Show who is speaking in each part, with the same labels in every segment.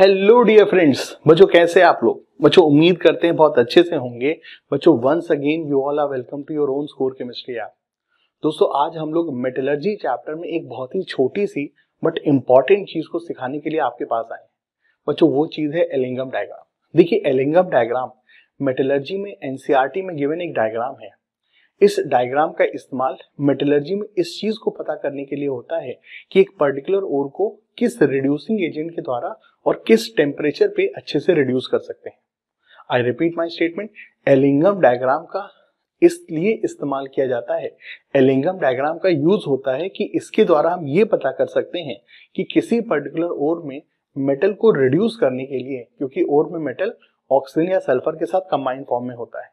Speaker 1: Hello dear friends बच्चों कैसे आप लोग बच्चों उम्मीद करते हैं बहुत अच्छे से होंगे बच्चों once again you all are welcome to your own score chemistry app दोस्तों आज हम लोग मेटलर्जी चैप्टर में एक बहुत ही छोटी सी बट इम्पॉर्टेंट चीज को सिखाने के लिए आपके पास आए बच्चों वो चीज है एलिंगम डायग्राम देखिए एलिंगम डायग्राम मेटलर्जी में एनसीआरटी e में गिवन एक डायग्राम है इस डायग्राम का इस्तेमाल मेटलर्जी में इस चीज को पता करने के लिए होता है कि एक पर्टिकुलर ओर को किस रिड्यूसिंग एजेंट के द्वारा और किस टेम्परेचर पे अच्छे से रिड्यूस कर सकते हैं I repeat my statement Ellingham diagram का इसलिए इस्तेमाल किया जाता है एलिंगम डायग्राम का यूज होता है कि इसके द्वारा हम ये पता कर सकते हैं कि किसी पर्टिकुलर ओर में मेटल को रिड्यूस करने के लिए क्योंकि ओर में मेटल ऑक्सीजन या सल्फर के साथ कंबाइंड फॉर्म में होता है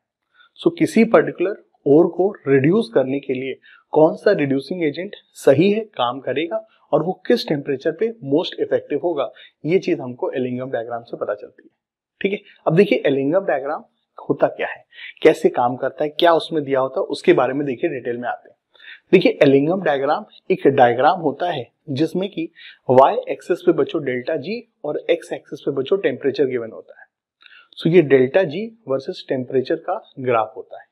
Speaker 1: सो so, किसी पर्टिकुलर ओर को रिड्यूस करने के लिए कौन सा रिड्यूसिंग एजेंट सही है काम करेगा और वो किस टेम्परेचर पे मोस्ट इफेक्टिव होगा ये चीज हमको एलिंगम डायग्राम से पता चलती है ठीक है अब देखिए एलिंगम डायग्राम होता क्या है कैसे काम करता है क्या उसमें दिया होता है उसके बारे में देखिए डिटेल में आते हैं देखिए एलिंगम डायग्राम एक डायग्राम होता है जिसमें कि y एक्सिस पे बच्चों डेल्टा जी और x एक्सिस पे बच्चों टेम्परेचर गिवन होता है सो so ये डेल्टा जी वर्सेस टेम्परेचर का ग्राफ होता है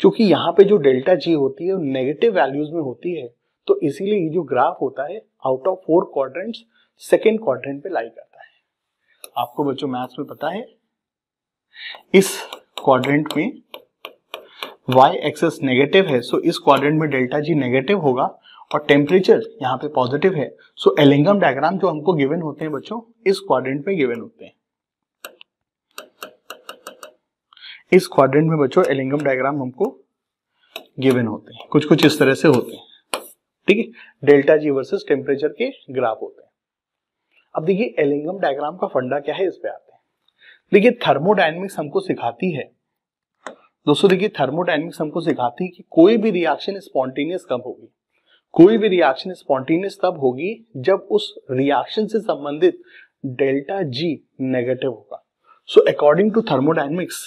Speaker 1: क्योंकि यहाँ पे जो डेल्टा जी होती है वो नेगेटिव वैल्यूज में होती है तो इसीलिए ये जो ग्राफ होता है out of four quadrants second quadrant पे लाई करता है आपको बच्चों मैथ्स में पता है इस क्वाड्रेंट में y एक्सेस नेगेटिव है सो इस क्वाड्रेंट में डेल्टा जी नेगेटिव होगा और टेम्परेचर यहाँ पे पॉजिटिव है सो एलिंगम डायग्राम जो हमको गिवन होते हैं बच्चों इस क्वाड्रेंट में गिवन होते हैं इस क्वाड्रेंट में बच्चों एलिंगम डायग्राम हमको गिवन होते हैं कुछ कुछ इस तरह से होते हैं ठीक है डेल्टा जी वर्सेस टेम्परेचर के ग्राफ होते हैं अब देखिए एलिंगम डायग्राम का फंडा क्या है इस पे आते हैं देखिए थर्मोडाइनमिक्स हमको सिखाती है दोस्तों देखिए थर्मोडाइनमिक्स हमको सिखाती है कि कोई भी रिएक्शन स्पॉन्टेनियस कब होगी कोई भी रिएक्शन स्पॉन्टेनियस तब होगी जब उस रिएक्शन से संबंधित डेल्टा जी नेगेटिव होगा so according to thermodynamics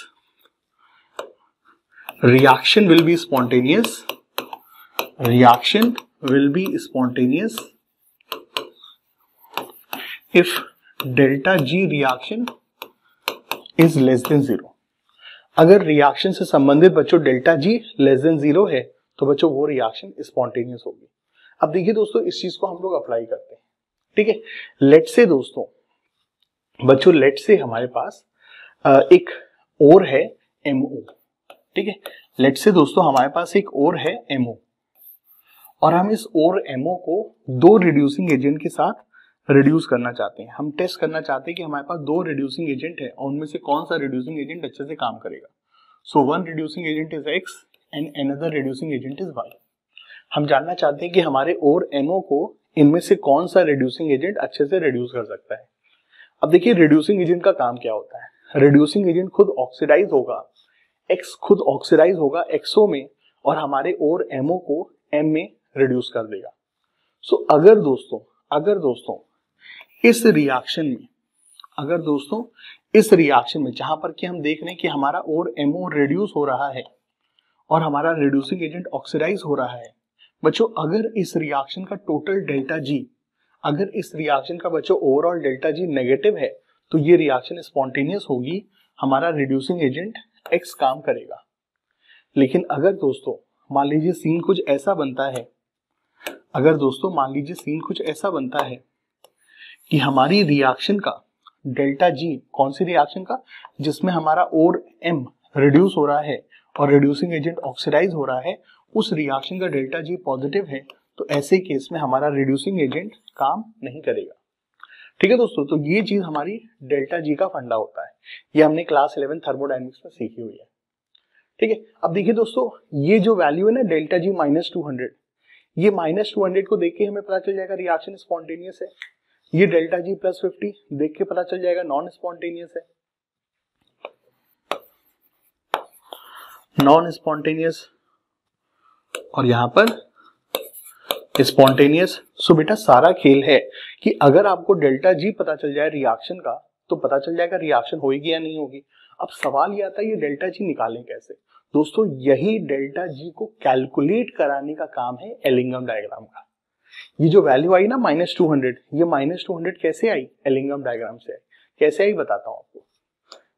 Speaker 1: reaction will be spontaneous reaction will be spontaneous if delta G reaction is less than zero. अगर रिएक्शन से संबंधित बच्चों delta G less than zero है तो बच्चों वो रिएक्शन स्पॉन्टेनियस होगी अब देखिए दोस्तों इस चीज को हम लोग अप्लाई करते हैं ठीक है लेट से दोस्तों बच्चों लेट से हमारे पास एक और है एमओ ठीक है लेट से दोस्तों हमारे पास एक और है एमओ और हम इस ओर एमओ को दो रिड्यूसिंग एजेंट के साथ रिड्यूस करना चाहते हैं हम टेस्ट करना चाहते हैं कि हमारे पास दो रिड्यूसिंग एजेंट है और उनमें से कौन सा रिड्यूसिंग एजेंट अच्छे से काम करेगा so one reducing agent is X and another reducing agent is Y हम जानना चाहते हैं कि हमारे ओर एमओ को इनमें से कौन सा रिड्यूसिंग एजेंट अच्छे से रिड्यूस कर सकता है अब देखिए रिड्यूसिंग एजेंट का काम क्या होता है रिड्यूसिंग एजेंट खुद ऑक्सीडाइज होगा एक्स खुद ऑक्सीडाइज होगा एक्सो में और हमारे ओर एमओ को एम में रिड्यूस कर देगा सो so, अगर दोस्तों अगर दोस्तों इस रिएक्शन में अगर दोस्तों इस रिएक्शन में जहां पर कि हम देख रहे हैं कि हमारा और एमओ रिड्यूस हो रहा है और हमारा रिड्यूसिंग एजेंट ऑक्सीडाइज हो रहा है बच्चों अगर इस रिएक्शन का टोटल डेल्टा जी अगर इस रिएक्शन का बच्चों ओवरऑल डेल्टा जी नेगेटिव है तो ये रिएक्शन स्पॉन्टेनियस होगी हमारा रिड्यूसिंग एजेंट एक्स काम करेगा लेकिन अगर दोस्तों मान लीजिए सीन कुछ ऐसा बनता है अगर दोस्तों मान लीजिए सीन कुछ ऐसा बनता है कि हमारी रिएक्शन का डेल्टा जी कौन सी रिएक्शन का जिसमें हमारा ओर एम रिड्यूस हो रहा है और रिड्यूसिंग एजेंट ऑक्सीडाइज हो रहा है उस रिएक्शन का डेल्टा जी पॉजिटिव है तो ऐसे केस में हमारा रिड्यूसिंग एजेंट काम नहीं करेगा ठीक है दोस्तों तो ये चीज हमारी डेल्टा जी का फंडा होता है ये हमने क्लास इलेवन थर्मोडाइनमिक्स में सीखी हुई है ठीक है अब देखिए दोस्तों ये जो वैल्यू है ना delta G minus two hundred ये माइनस टू हंड्रेड को देख के हमें पता चल जाएगा रिएक्शन स्पॉन्टेनियस है ये डेल्टा जी प्लस फिफ्टी देख के पता चल जाएगा नॉन स्पॉन्टेनियस है नॉन स्पॉन्टेनियस और यहां पर स्पॉन्टेनियस सो बेटा सारा खेल है कि अगर आपको डेल्टा जी पता चल जाए रिएक्शन का तो पता चल जाएगा रिएक्शन होगी या नहीं होगी अब सवाल ये आता है ये डेल्टा जी निकालें कैसे दोस्तों यही डेल्टा जी को कैलकुलेट कराने का काम है एलिंगम डायग्राम का ये जो वैल्यू आई ना माइनस टू हंड्रेड ये माइनस टू हंड्रेड कैसे आई एलिंगम डायग्राम से आई कैसे आई बताता हूं आपको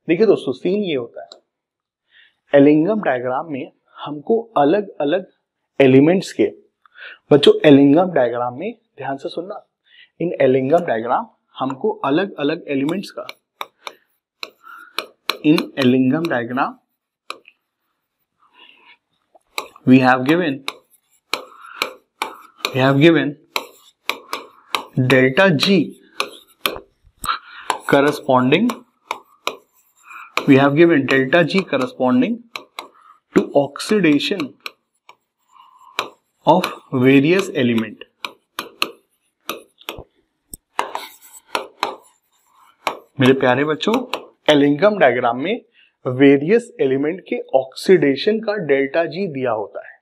Speaker 1: देखिए दोस्तों सीन ये होता है एलिंगम डायग्राम में हमको अलग अलग एलिमेंट्स के बच्चों एलिंगम डायग्राम में ध्यान से सुनना इन एलिंगम डायग्राम हमको अलग अलग एलिमेंट्स का इन Ellingham diagram we have given we have given delta g corresponding we have given delta g corresponding to oxidation of various element मेरे प्यारे बच्चों एलिंगम डायग्राम में वेरियस एलिमेंट के ऑक्सीडेशन का डेल्टा जी दिया होता है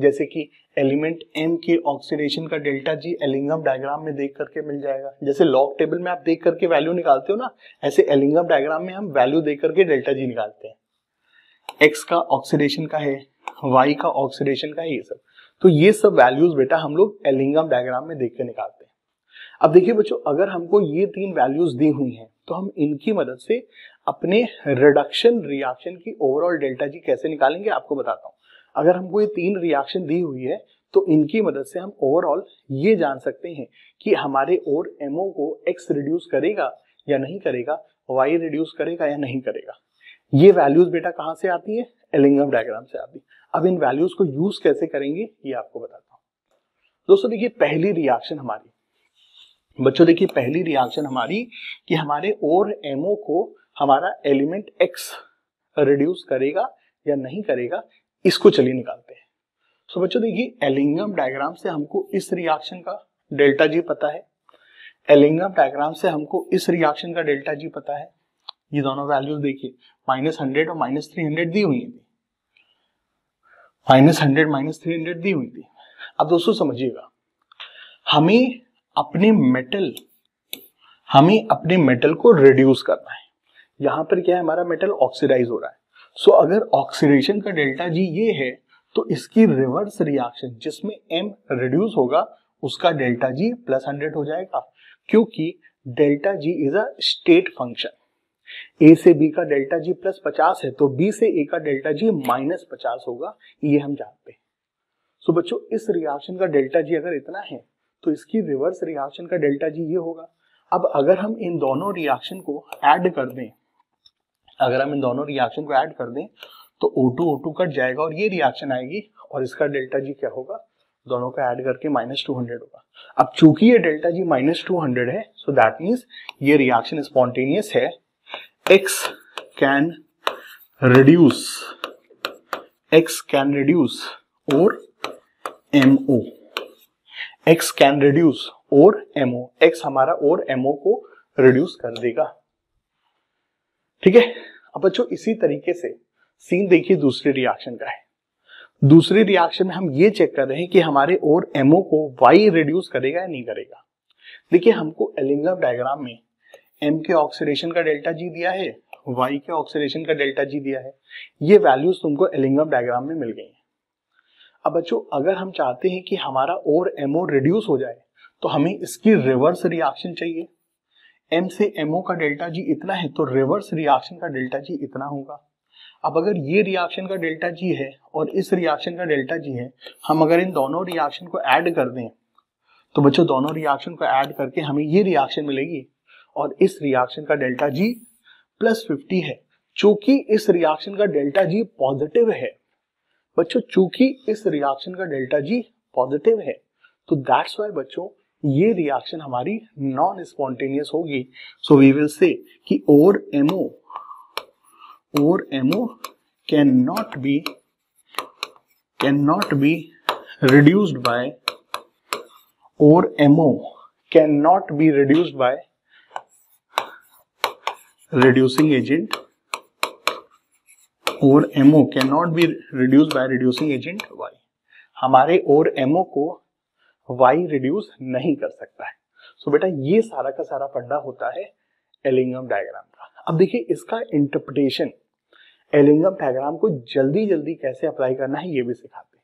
Speaker 1: जैसे कि एलिमेंट एम के ऑक्सीडेशन का डेल्टा जी एलिंगम डायग्राम में देख करके मिल जाएगा जैसे लॉग टेबल में आप देख करके वैल्यू निकालते हो ना ऐसे एलिंगम डायग्राम में हम वैल्यू देख करके डेल्टा जी निकालते हैं एक्स का ऑक्सीडेशन का है वाई का ऑक्सीडेशन का है ये सब तो ये सब वैल्यूज बेटा हम लोग एलिंगम डायग्राम में देख के निकालते हैं अब देखिए बच्चों अगर हमको ये तीन वैल्यूज दी हुई हैं तो हम इनकी मदद से अपने रिडक्शन रिएक्शन की ओवरऑल डेल्टा जी कैसे निकालेंगे आपको बताता हूँ अगर हमको ये तीन रिएक्शन दी हुई है तो इनकी मदद से हम ओवरऑल ये जान सकते हैं कि हमारे और एमओ को एक्स रिड्यूस करेगा या नहीं करेगा वाई रिड्यूस करेगा या नहीं करेगा ये वैल्यूज बेटा कहाँ से आती है एलिंगम डायग्राम से आती है अब इन वैल्यूज को यूज कैसे करेंगे ये आपको बताता हूँ दोस्तों देखिए पहली रिएक्शन हमारी बच्चों देखिए पहली रिएक्शन हमारी कि हमारे और एमओ को हमारा एलिमेंट एक्स रिड्यूस करेगा या नहीं करेगा इसको चलिए निकालते हैं सो बच्चों देखिए एलिंगम डायग्राम से हमको इस रिएक्शन का डेल्टा जी पता है एलिंगम डायग्राम से हमको इस रिएक्शन का डेल्टा जी पता है ये दोनों वैल्यूज देखिए माइनस हंड्रेड और माइनस थ्री हंड्रेड दी हुई थी minus hundred minus three hundred दी हुई थी अब दोस्तों समझिएगा हमें अपने मेटल हमें अपने मेटल को रिड्यूस करना है यहाँ पर क्या है हमारा मेटल ऑक्सीडाइज हो रहा है सो so, अगर ऑक्सीडेशन का डेल्टा जी ये है तो इसकी रिवर्स रिएक्शन जिसमें एम रिड्यूस होगा उसका डेल्टा जी प्लस हंड्रेड हो जाएगा क्योंकि delta G is a state function A से बी का डेल्टा जी प्लस पचास है तो बी से ए का डेल्टा जी माइनस पचास होगा ये हम जानते हैं सो so, बच्चों इस रिएक्शन का डेल्टा जी अगर इतना है तो इसकी रिवर्स रिएक्शन का डेल्टा जी ये होगा अब अगर हम इन दोनों रिएक्शन को एड कर दें अगर हम इन दोनों रिएक्शन को ऐड कर दें तो O2 O2 कट जाएगा और ये रिएक्शन आएगी और इसका डेल्टा जी क्या होगा दोनों को ऐड करके माइनस टू हंड्रेड होगा अब चूंकि ये delta G minus two hundred है सो दैट मीन्स ये रिएक्शन स्पॉन्टेनियस है X can reduce X can reduce और M O X can reduce और एमओ एक्स हमारा और एमओ को रिड्यूस कर देगा ठीक है अब बच्चों इसी तरीके से सीन देखिए दूसरे रिएक्शन का है दूसरे रिएक्शन में हम ये चेक कर रहे हैं कि हमारे और एमओ को वाई रिड्यूस करेगा या नहीं करेगा देखिए हमको एलिंगम डायग्राम में एम के ऑक्सीडेशन का डेल्टा जी दिया है वाई के ऑक्सीडेशन का डेल्टा जी दिया है ये वैल्यूज तुमको एलिंगम डायग्राम में मिल गई हैं अब बच्चों अगर हम चाहते हैं कि हमारा और एमओ रिड्यूस हो जाए तो हमें इसकी रिवर्स रिएक्शन चाहिए एम से एमओ का डेल्टा जी इतना है तो रिवर्स रिएक्शन का डेल्टा जी इतना होगा अब अगर ये रिएक्शन का डेल्टा जी है और इस रिएक्शन का डेल्टा जी है हम अगर इन दोनों रिएक्शन को ऐड कर दें तो बच्चों दोनों रिएक्शन को ऐड करके हमें ये रिएक्शन मिलेगी और इस रिएक्शन का डेल्टा जी प्लस फिफ्टी है चूंकि इस रिएक्शन का डेल्टा जी पॉजिटिव है बच्चों चूंकि इस रिएक्शन का डेल्टा जी पॉजिटिव है तो दैट्स वाई बच्चों ये रिएक्शन हमारी नॉन स्पॉन्टेनियस होगी सो वी विल से कि ओर एमओ ओर MO can not be can not be reduced by ओर MO can not be reduced by reducing agent और can not be reduce by reducing agent Y हमारे और ammo को Y reduce नहीं कर सकता है सो so बेटा ये सारा का सारा फंडा होता है एलिंगम डायग्राम का अब देखिए इसका इंटरप्रिटेशन एलिंगम डायग्राम को जल्दी जल्दी कैसे अप्लाई करना है ये भी सिखाते हैं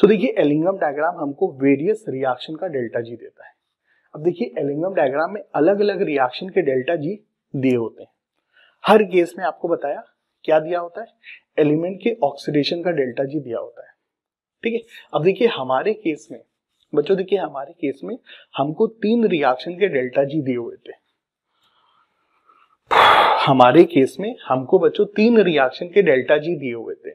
Speaker 1: सो देखिए एलिंगम डायग्राम हमको वेरियस रिएक्शन का डेल्टा जी देता है अब देखिए एलिंगम डायग्राम में अलग अलग रिएक्शन के डेल्टा जी दिए होते हैं हर केस में आपको बताया क्या दिया होता है एलिमेंट के ऑक्सीडेशन का डेल्टा जी दिया होता है ठीक है अब देखिए हमारे केस में बच्चों देखिए हमारे केस में हमको तीन रिएक्शन के डेल्टा जी दिए हुए थे हमारे केस में हमको बच्चों तीन रिएक्शन के डेल्टा जी दिए हुए थे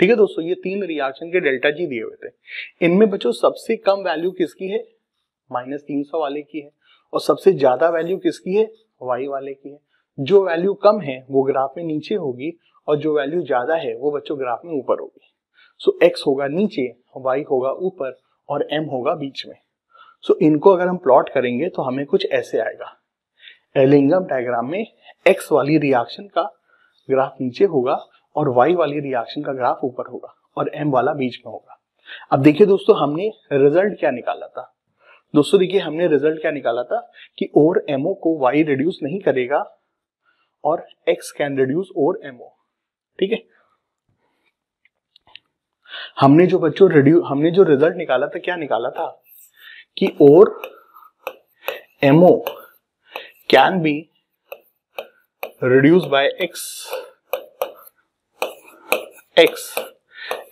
Speaker 1: ठीक है दोस्तों ये तीन रिएक्शन के डेल्टा जी दिए हुए थे इनमें बच्चों सबसे कम वैल्यू किसकी है माइनस तीन सौ वाले की है और सबसे ज्यादा वैल्यू किसकी है वाई वाले की है जो वैल्यू कम है वो ग्राफ में नीचे होगी और जो वैल्यू ज्यादा है वो बच्चों ग्राफ में ऊपर होगी सो एक्स होगा नीचे वाई होगा ऊपर और एम होगा बीच में सो so, इनको अगर हम प्लॉट करेंगे तो हमें कुछ ऐसे आएगा एलिंगम डायग्राम में एक्स वाली रिएक्शन का ग्राफ नीचे होगा और वाई वाली रिएक्शन का ग्राफ ऊपर होगा और एम वाला बीच में होगा अब देखिए दोस्तों हमने रिजल्ट क्या निकाला था दोस्तों देखिए हमने रिजल्ट क्या निकाला था कि और एमओ को वाई रिड्यूस नहीं करेगा और एक्स कैन रिड्यूस और एमओ ठीक है हमने जो बच्चों रिड्यू हमने जो रिजल्ट निकाला था क्या निकाला था कि और MO can be reduce by X X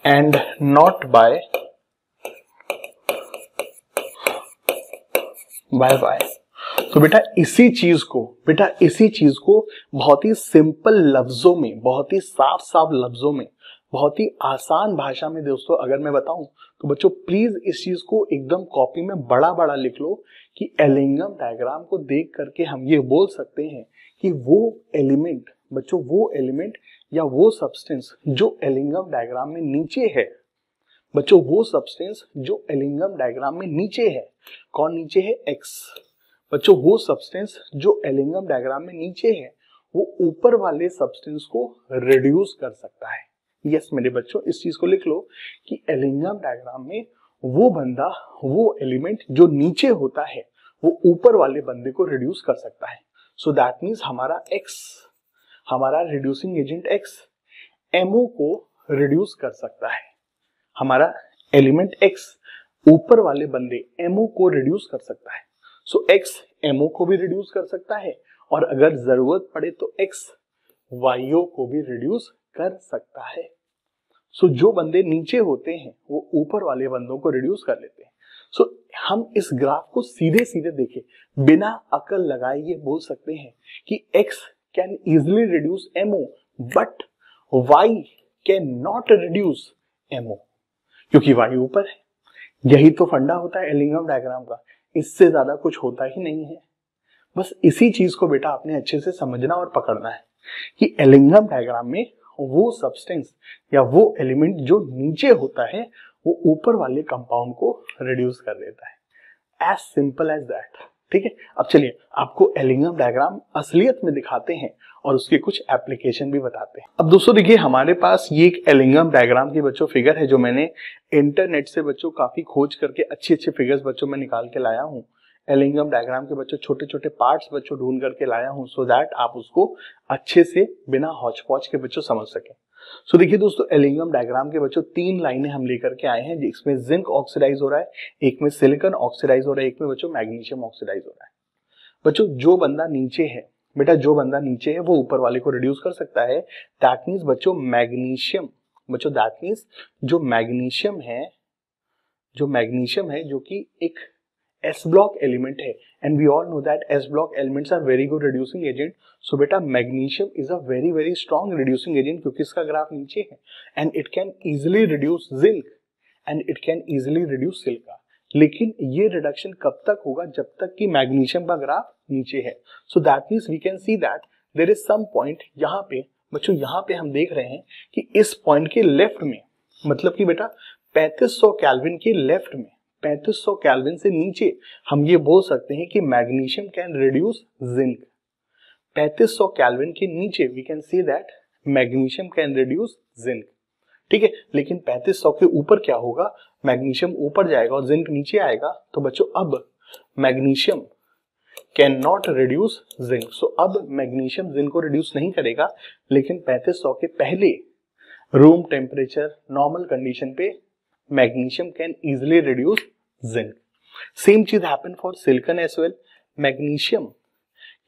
Speaker 1: and not by by by तो बेटा इसी चीज को बेटा इसी चीज को बहुत ही सिंपल लफ्जों में बहुत ही साफ साफ लफ्जों में बहुत ही आसान भाषा में दोस्तों अगर मैं बताऊं तो बच्चों प्लीज इस चीज को एकदम कॉपी में बड़ा बड़ा लिख लो कि एलिंगम डायग्राम को देख करके हम ये बोल सकते हैं कि वो एलिमेंट बच्चों वो एलिमेंट या वो सब्सटेंस जो एलिंगम डायग्राम में नीचे है बच्चों वो सब्सटेंस जो एलिंगम डायग्राम में नीचे है कौन नीचे है एक्स बच्चों वो सब्सटेंस जो एलिंगम डायग्राम में नीचे है वो ऊपर वाले सब्सटेंस को रिड्यूस कर सकता है यस मेरे बच्चों इस चीज को लिख लो कि एलिंगम डायग्राम में वो बंदा वो एलिमेंट जो नीचे होता है वो ऊपर वाले बंदे को रिड्यूस कर सकता है सो दैट मीन्स हमारा एक्स हमारा रिड्यूसिंग एजेंट एक्स एमओ को रिड्यूस कर सकता है हमारा एलिमेंट एक्स ऊपर वाले बंदे एमओ को रिड्यूस कर सकता है सो एक्स एमओ को भी रिड्यूस कर सकता है और अगर जरूरत पड़े तो एक्स वाईओ को भी रिड्यूस कर सकता है सो जो बंदे नीचे होते हैं वो ऊपर वाले बंदों को रिड्यूस कर लेते हैं सो हम इस ग्राफ को सीधे सीधे देखें बिना अकल लगाए ये बोल सकते हैं कि X can easily reduce MO but Y can not reduce MO क्योंकि वाई ऊपर है यही तो फंडा होता है एलिंगम डायग्राम का इससे ज्यादा कुछ होता ही नहीं है बस इसी चीज को बेटा आपने अच्छे से समझना और पकड़ना है कि एलिंगम डायग्राम में वो सब्सटेंस या वो एलिमेंट जो नीचे होता है वो ऊपर वाले कंपाउंड को रिड्यूस कर देता है एज सिंपल एज दैट ठीक है अब चलिए आपको एलिंगम डायग्राम असलियत में दिखाते हैं और उसके कुछ एप्लीकेशन भी बताते हैं अब दोस्तों देखिए हमारे पास ये एक एलिंगम डायग्राम की बच्चों फिगर है जो मैंने इंटरनेट से बच्चों काफी खोज करके अच्छे अच्छे फिगर्स बच्चों में निकाल के लाया हूँ एलिंगम डायग्राम के बच्चों छोटे छोटे पार्ट्स बच्चों ढूंढ करके लाया हूँ सो दैट आप उसको अच्छे से बिना हॉच पॉच के बच्चों समझ सके सो so, देखिए दोस्तों एलिंगम डायग्राम के बच्चों तीन लाइनें हम लेकर के आए हैं जिसमें जिंक ऑक्सीडाइज हो रहा है एक में सिलिकॉन ऑक्सीडाइज हो रहा है एक में बच्चों मैग्नीशियम ऑक्सीडाइज हो रहा है बच्चों जो बंदा नीचे है बेटा जो बंदा नीचे है वो ऊपर वाले को रिड्यूस कर सकता है दैट मीन्स बच्चों मैग्नीशियम बच्चों दैट मीन्स जो मैग्नीशियम है जो मैग्नीशियम है जो कि एक एस ब्लॉक एलिमेंट है and we all know that s block elements are very good reducing agent so बेटा magnesium is a very very strong reducing agent क्योंकि इसका ग्राफ नीचे है and it can easily reduce zinc and it can easily reduce silica लेकिन ये reduction कब तक होगा जब तक कि मैग्नीशियम का ग्राफ नीचे है so that means we can see that there is some point यहाँ पे बच्चों यहाँ पे हम देख रहे हैं कि इस पॉइंट के लेफ्ट में मतलब कि बेटा 3500 कैलविन के लेफ्ट में पैंतीस सौ कैलविन से नीचे हम ये बोल सकते हैं कि मैग्नीशियम कैन रिड्यूस जिंक पैंतीस सौ कैलविन के नीचे we can see that magnesium can reduce zinc ठीक है लेकिन पैंतीस सौ के ऊपर क्या होगा मैग्नीशियम ऊपर जाएगा और जिंक नीचे आएगा तो बच्चों अब magnesium can not reduce zinc so अब मैग्नीशियम जिंक को रिड्यूस नहीं करेगा लेकिन पैंतीस सौ के पहले रूम टेम्परेचर नॉर्मल कंडीशन पे magnesium can easily reduce zinc same चीज happen for silicon as well magnesium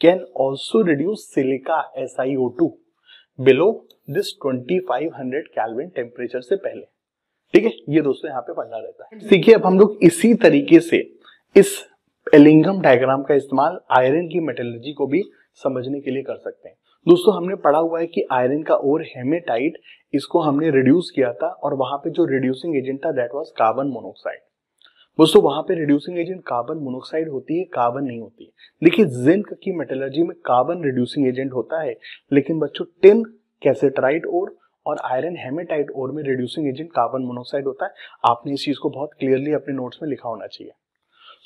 Speaker 1: can also reduce silica S I O two below this twenty five hundred kelvin temperature से पहले ठीक है ये दोस्तों यहाँ पे पढ़ना रहता है सीखिए अब हम लोग इसी तरीके से इस एलिंगम डायग्राम का इस्तेमाल आयरन की मेटेलर्जी को भी समझने के लिए कर सकते हैं दोस्तों हमने पढ़ा हुआ है कि आयरन का ओर हेमेटाइट इसको हमने रिड्यूस किया था और वहां पे जो रिड्यूसिंग एजेंट था दैट वाज कार्बन मोनोक्साइड दोस्तों वहां पे रिड्यूसिंग एजेंट कार्बन मोनोक्साइड होती है कार्बन नहीं होती है देखिए जिंक की मेटलर्जी में कार्बन रिड्यूसिंग एजेंट होता है लेकिन बच्चों टिन कैसेट्राइट और और आयरन हेमेटाइट ओर में रिड्यूसिंग एजेंट कार्बन मोनोक्साइड होता है आपने इस चीज को बहुत क्लियरली अपने नोट्स में लिखा होना चाहिए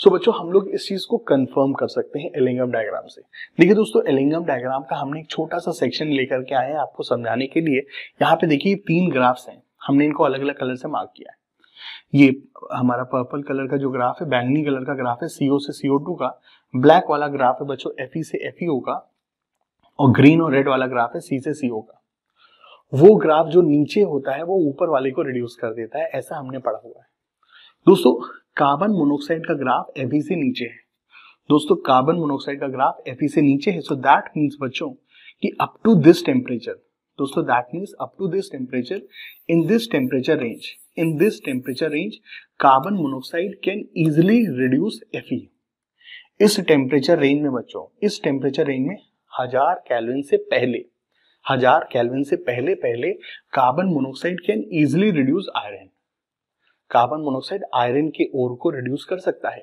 Speaker 1: सो so, बच्चों हम लोग इस चीज़ को कंफर्म कर सकते हैं एलिंगम डायग्राम से देखिए दोस्तों एलिंगम डायग्राम का हमने एक छोटा सा सेक्शन लेकर के आए हैं आपको समझाने के लिए यहाँ पे देखिए तीन ग्राफ्स हैं हमने इनको अलग अलग कलर से मार्क किया है ये हमारा पर्पल कलर का जो ग्राफ है बैंगनी कलर का ग्राफ है सीओ से सीओ टू का ब्लैक वाला ग्राफ है बच्चों एफ से एफ का और ग्रीन और रेड वाला ग्राफ है सी से सीओ का वो ग्राफ जो नीचे होता है वो ऊपर वाले को रिड्यूस कर देता है ऐसा हमने पढ़ा हुआ है दोस्तों कार्बन मोनोक्साइड का ग्राफ एफी से नीचे है दोस्तों कार्बन मोनोक्साइड का ग्राफ एफी से नीचे है सो दैट मीन्स बच्चों कि अप टू दिस टेम्परेचर दोस्तों that means up to this temperature in this temperature range in this temperature range carbon monoxide can easily reduce एफी इस टेम्परेचर रेंज में बच्चों इस टेम्परेचर रेंज में हजार कैलोइन से पहले हजार कैलोइन से पहले पहले carbon monoxide can easily reduce iron carbon monoxide iron के ओर को रिड्यूस कर सकता है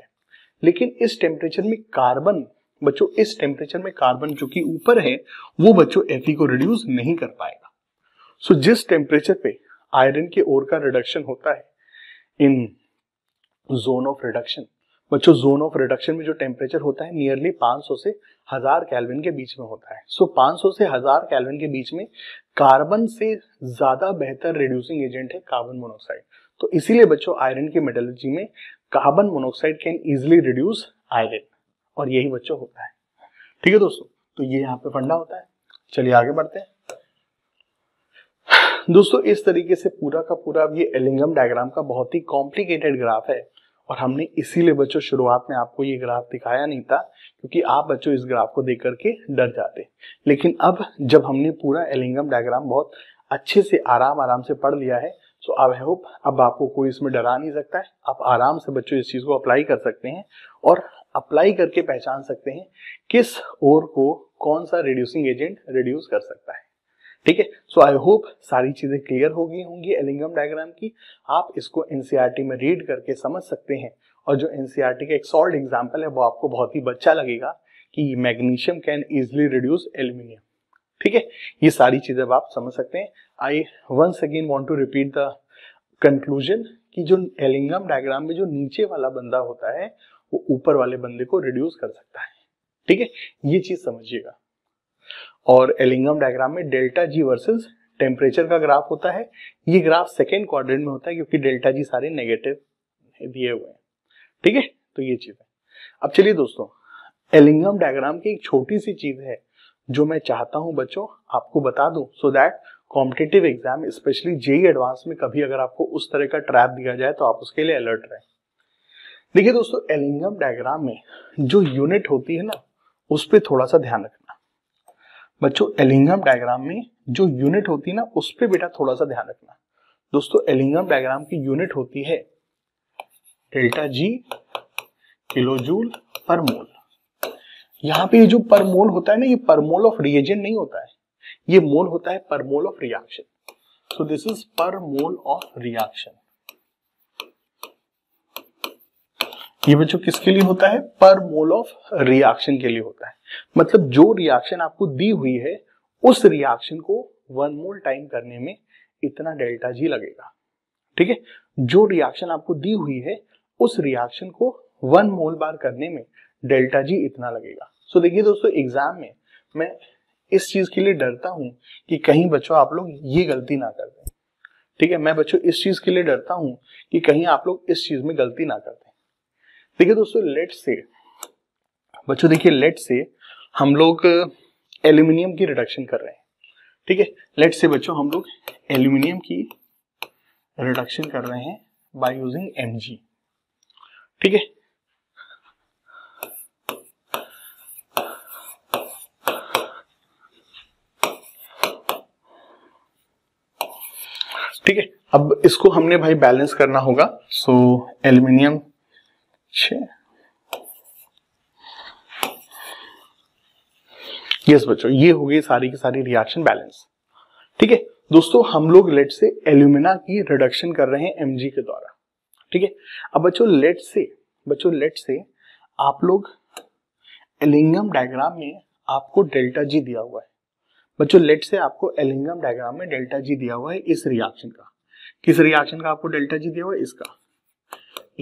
Speaker 1: लेकिन इस टेम्परेचर में कार्बन बच्चों इस टेम्परेचर में कार्बन जो कि ऊपर है वो बच्चों एफ को रिड्यूस नहीं कर पाएगा सो so, जिस टेम्परेचर पे आयरन के ओर का रिडक्शन होता है इन जोन ऑफ रिडक्शन बच्चों जोन ऑफ रिडक्शन में जो टेम्परेचर होता है नियरली 500 से हजार कैलविन के बीच में होता है सो so, 500 से हजार कैलविन के बीच में कार्बन से ज्यादा बेहतर रिड्यूसिंग एजेंट है कार्बन मोनोक्साइड तो इसीलिए बच्चों आयरन की मेटलर्जी में carbon monoxide can easily reduce iron और यही बच्चों होता है ठीक है दोस्तों तो ये यहाँ पे फंडा होता है चलिए आगे बढ़ते हैं दोस्तों इस तरीके से पूरा का पूरा ये एलिंगम डायग्राम का बहुत ही कॉम्प्लिकेटेड ग्राफ है और हमने इसीलिए बच्चों शुरुआत में आपको ये ग्राफ दिखाया नहीं था क्योंकि आप बच्चों इस ग्राफ को देख करके डर जाते लेकिन अब जब हमने पूरा एलिंगम डायग्राम बहुत अच्छे से आराम आराम से पढ़ लिया है सो आई होप अब आपको कोई इसमें डरा नहीं सकता है आप आराम से बच्चों इस चीज़ को अप्लाई कर सकते हैं और अप्लाई करके पहचान सकते हैं किस ओर को कौन सा रिड्यूसिंग एजेंट रिड्यूस कर सकता है ठीक है सो आई होप सारी चीज़ें क्लियर हो गई होंगी एलिंगम डायग्राम की आप इसको एनसीआरटी e में रीड करके समझ सकते हैं और जो एनसीआरटी का एक सॉल्ड एग्जाम्पल है वो आपको बहुत ही बच्चा लगेगा कि magnesium can easily reduce aluminium ठीक है ये सारी चीजें अब आप समझ सकते हैं I once again want to repeat the conclusion कि जो एलिंगम डायग्राम में जो नीचे वाला बंदा होता है वो ऊपर वाले बंदे को रिड्यूस कर सकता है ठीक है ये चीज समझिएगा और एलिंगम डायग्राम में डेल्टा जी वर्सेस टेम्परेचर का ग्राफ होता है ये ग्राफ सेकेंड क्वार में होता है क्योंकि डेल्टा जी सारे नेगेटिव दिए हुए हैं ठीक है तो ये चीज है अब चलिए दोस्तों एलिंगम डायग्राम की एक छोटी सी चीज है जो मैं चाहता हूं बच्चों आपको बता दूं so that competitive exam specially JEE advance में कभी अगर आपको उस तरह का ट्रैप दिया जाए तो आप उसके लिए अलर्ट रहे देखिए दोस्तों एलिंगम डायग्राम में जो यूनिट होती है ना उस पर थोड़ा सा ध्यान रखना बच्चों एलिंगम डायग्राम में जो यूनिट होती है ना उस पर बेटा थोड़ा सा ध्यान रखना दोस्तों एलिंगम डायग्राम की यूनिट होती है डेल्टा जी किलो जूल पर मोल यहाँ पे जो परमोल होता है ना ये परमोल ऑफ रिएजेंट नहीं होता है ये मोल होता है per mole of reaction so this is per mole of reaction ये बच्चों किसके लिए होता है पर मोल ऑफ रिएक्शन के लिए होता है मतलब जो रिएक्शन आपको दी हुई है उस रिएक्शन को वन मोल टाइम करने में इतना डेल्टा जी लगेगा ठीक है जो रिएक्शन आपको दी हुई है उस रिएक्शन को वन मोल बार करने में डेल्टा जी इतना लगेगा सो so, देखिए दोस्तों एग्जाम में मैं इस चीज के लिए डरता हूँ कि कहीं बच्चों आप लोग ये गलती ना कर दें ठीक है मैं बच्चों इस चीज के लिए डरता हूँ कि कहीं आप लोग इस चीज में गलती ना कर दें देखिए दोस्तों लेट से बच्चों देखिए लेट से हम लोग एल्यूमिनियम की रिडक्शन कर रहे हैं ठीक है लेट से बच्चों हम लोग एल्यूमिनियम की रिडक्शन कर रहे हैं बाय यूजिंग एम ठीक है ठीक है अब इसको हमने भाई बैलेंस करना होगा सो एल्यूमिनियम यस बच्चों ये हो गई सारी की सारी रिएक्शन बैलेंस ठीक है दोस्तों हम लोग लेट से एल्यूमिना की रिडक्शन कर रहे हैं एम के द्वारा ठीक है अब बच्चों लेट से बच्चों लेट से आप लोग एलिंगम डायग्राम में आपको डेल्टा जी दिया हुआ है बच्चों लेट से आपको एलिंगम डायग्राम में डेल्टा जी दिया हुआ है इस रिएक्शन का किस रिएक्शन का आपको डेल्टा जी दिया हुआ है इसका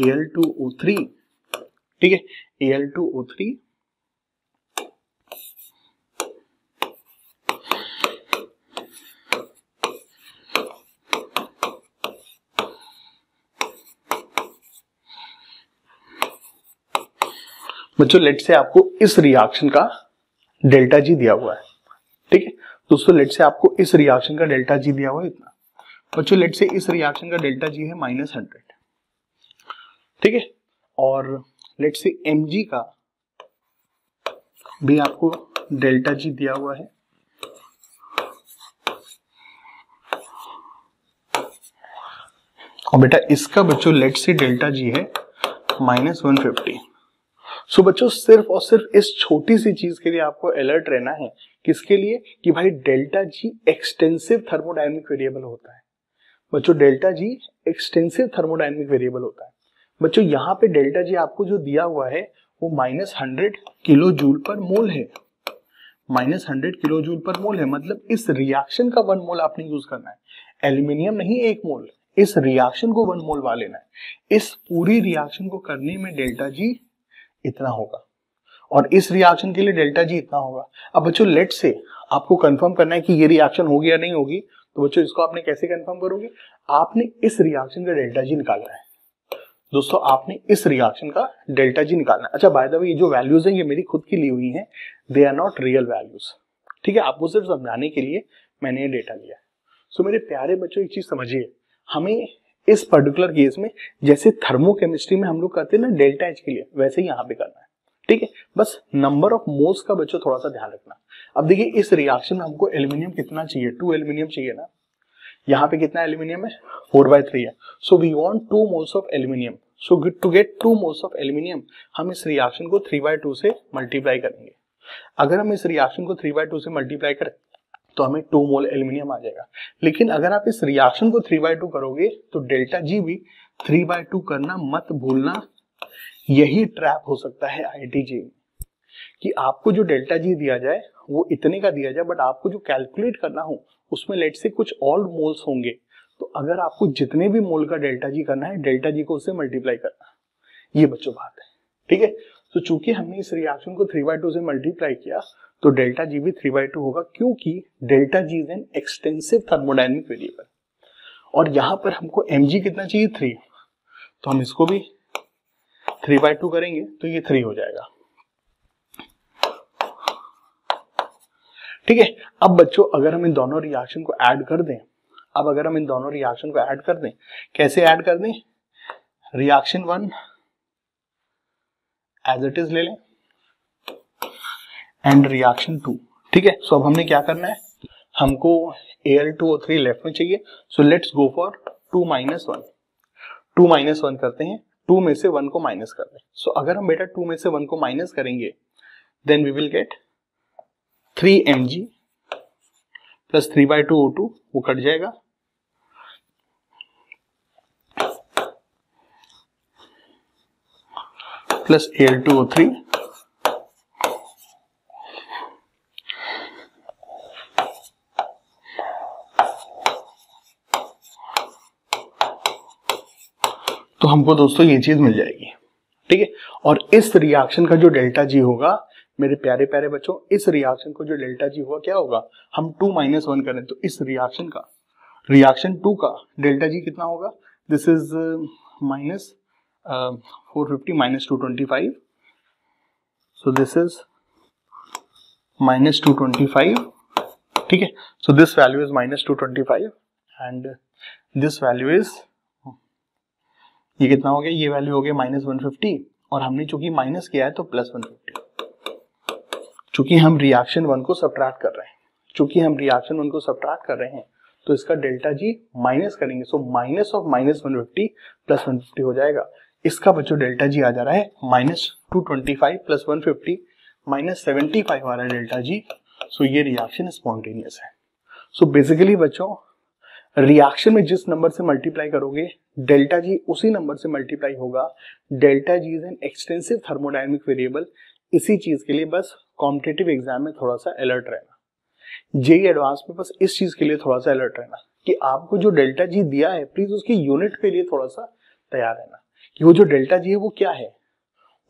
Speaker 1: एल टू ओ थ्री ठीक है एल टू ओ थ्री बच्चों लेट से आपको इस रिएक्शन का डेल्टा जी दिया हुआ है दोस्तों लेट से आपको इस रिएक्शन का डेल्टा जी दिया हुआ है इतना बच्चों लेट से इस रिएक्शन का डेल्टा जी है माइनस हंड्रेड ठीक है और लेट से एम का भी आपको डेल्टा जी दिया हुआ है और बेटा इसका बच्चों लेट से डेल्टा जी है माइनस वन फिफ्टी सो बच्चों सिर्फ और सिर्फ इस छोटी सी चीज के लिए आपको अलर्ट रहना है किसके लिए कि भाई delta G extensive thermodynamic variable होता है बच्चों delta G extensive thermodynamic variable होता है बच्चों यहाँ पे डेल्टा जी आपको जो दिया हुआ है वो माइनस हंड्रेड किलो जूल पर मोल है माइनस हंड्रेड किलो जूल पर मोल है मतलब इस रिएक्शन का वन मोल आपने यूज करना है एल्यूमिनियम नहीं एक मोल इस रिएक्शन को वन मोल वा लेना है इस पूरी रिएक्शन को करने में डेल्टा जी इतना होगा और इस रिएक्शन के लिए डेल्टा जी इतना होगा अब बच्चों लेट से आपको कंफर्म करना है कि ये रिएक्शन होगी या नहीं होगी तो बच्चों इसको आपने कैसे कंफर्म करोगे आपने इस रिएक्शन का डेल्टा जी निकालना है दोस्तों आपने इस रिएक्शन का डेल्टा जी निकालना है अच्छा बाय द वे ये जो वैल्यूज हैं ये मेरी खुद की ली हुई हैं they are not real values ठीक है आपको सिर्फ समझाने के लिए मैंने ये डेटा लिया सो मेरे प्यारे बच्चों एक चीज समझिए हमें इस पर्टिकुलर केस में जैसे थर्मोकेमिस्ट्री में हम लोग करते हैं ना डेल्टा एच के लिए वैसे ही यहां पे करना है ठीक है बस नंबर ऑफ मोल्स का बच्चों थोड़ा सा ध्यान रखना अब देखिए इस रिएक्शन में हमको एल्यूमिनियम कितना चाहिए टू एल्यूमिनियम चाहिए ना यहाँ पे कितना एल्यूमिनियम है फोर बाय थ्री है so we want two moles of aluminium so to get two moles of aluminium हम इस रिएक्शन को थ्री बाय टू से मल्टीप्लाई करेंगे अगर हम इस रिएक्शन को थ्री बाय टू से मल्टीप्लाई करें तो हमें टू मोल एल्यूमिनियम आ जाएगा लेकिन अगर आप इस रिएक्शन को थ्री बाय टू करोगे तो डेल्टा जी भी थ्री बाय टू करना मत भूलना यही ट्रैप हो सकता है आईटीजी कि आपको जो डेल्टा जी दिया जाए वो इतने का दिया जाए बट आपको जो कैलकुलेट करना हो उसमें लेट से कुछ और मोल्स होंगे तो अगर आपको जितने भी मोल का डेल्टा जी करना है डेल्टा जी को उससे मल्टीप्लाई करना ये बच्चों बात है ठीक है तो चूंकि हमने इस रिएक्शन को थ्री बाय टू से मल्टीप्लाई किया तो डेल्टा जी भी थ्री बाई टू होगा क्योंकि delta G is an extensive thermodynamic variable और यहां पर हमको एम जी कितना चाहिए थ्री तो हम इसको भी थ्री बाई टू करेंगे तो ये थ्री हो जाएगा ठीक है अब बच्चों अगर हम इन दोनों रिएक्शन को ऐड कर दें अब अगर हम इन दोनों रिएक्शन को ऐड कर दें कैसे ऐड कर दें reaction one as it is ले लें एंड रिएक्शन टू ठीक है सो अब हमने क्या करना है हमको एल टू और थ्री लेफ्ट में चाहिए so let's go for two minus one two minus one करते हैं टू में से वन को माइनस कर दें सो so, अगर हम बेटा टू में से वन को माइनस करेंगे then we will get three M G plus three by two O two वो कट जाएगा plus L two O three तो हमको दोस्तों ये चीज मिल जाएगी ठीक है और इस रिएक्शन का जो डेल्टा जी होगा मेरे प्यारे प्यारे बच्चों इस रिएक्शन को जो डेल्टा जी होगा क्या होगा हम टू माइनस वन करें तो इस रिएक्शन का रिएक्शन टू का डेल्टा जी कितना होगा this is minus four fifty minus two twenty five so this is minus two twenty five ठीक है so this value is minus two twenty five and this value is ये कितना हो गया ये वैल्यू हो गया माइनस वन फिफ्टी और हमने चूंकि माइनस किया है तो प्लस वन फिफ्टी चूंकि हम रिएक्शन वन को सब्ट्रैक्ट कर रहे हैं चूंकि हम रिएक्शन वन को सब्ट्रैक्ट कर रहे हैं तो इसका डेल्टा जी माइनस करेंगे so minus of minus one fifty plus one fifty हो जाएगा इसका बच्चों डेल्टा जी आ जा रहा है minus two twenty five plus one fifty minus seventy five आ रहा है डेल्टा जी सो ये रिएक्शन स्पॉन्टेनियस है सो बेसिकली बच्चों रिएक्शन में जिस नंबर से मल्टीप्लाई करोगे डेल्टा जी उसी नंबर से मल्टीप्लाई होगा delta G is an extensive thermodynamic variable इसी चीज के लिए बस कॉम्पिटेटिव एग्जाम में थोड़ा सा अलर्ट रहना जेई एडवांस e में बस इस चीज के लिए थोड़ा सा अलर्ट रहना कि आपको जो डेल्टा जी दिया है प्लीज उसकी यूनिट के लिए थोड़ा सा तैयार रहना कि वो जो डेल्टा जी है वो क्या है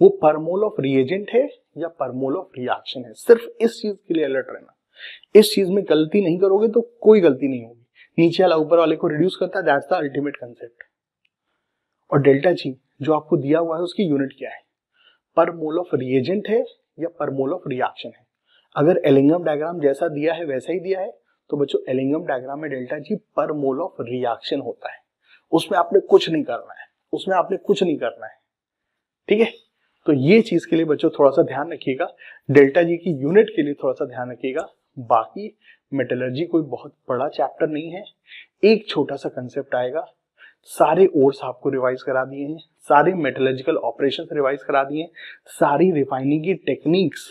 Speaker 1: वो परमोल ऑफ रिएजेंट है या परमोल ऑफ रिएक्शन है सिर्फ इस चीज के लिए अलर्ट रहना इस चीज में गलती नहीं करोगे तो कोई गलती नहीं होगी नीचे वाला ऊपर वाले को रिड्यूस करता है दैट्स द अल्टीमेट कंसेप्ट और डेल्टा जी जो आपको दिया हुआ है उसकी यूनिट क्या है पर मोल ऑफ रिएजेंट है या पर मोल ऑफ रिएक्शन है अगर एलिंगम डायग्राम जैसा दिया है वैसा ही दिया है तो बच्चों एलिंगम डायग्राम में delta G per mole of reaction होता है उसमें आपने कुछ नहीं करना है उसमें आपने कुछ नहीं करना है ठीक है तो ये चीज के लिए बच्चों थोड़ा सा ध्यान रखिएगा डेल्टा जी की यूनिट के लिए थोड़ा सा ध्यान रखिएगा बाकी मेटलर्जी कोई बहुत बड़ा चैप्टर नहीं है एक छोटा सा कंसेप्ट आएगा सारे ओर्स आपको रिवाइज करा दिए हैं सारे मेटलर्जिकल ऑपरेशन रिवाइज करा दिए हैं सारी रिफाइनिंग की techniques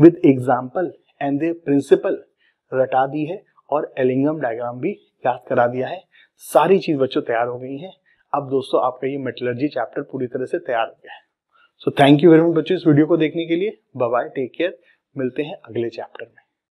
Speaker 1: with example and the principle रटा दी है और एलिंगम डायग्राम भी याद करा दिया है सारी चीज़ बच्चों तैयार हो गई है अब दोस्तों आपका ये मेटलर्जी चैप्टर पूरी तरह से तैयार हो गया है so thank you very much बच्चों इस वीडियो को देखने के लिए बाय टेक केयर मिलते हैं अगले चैप्टर में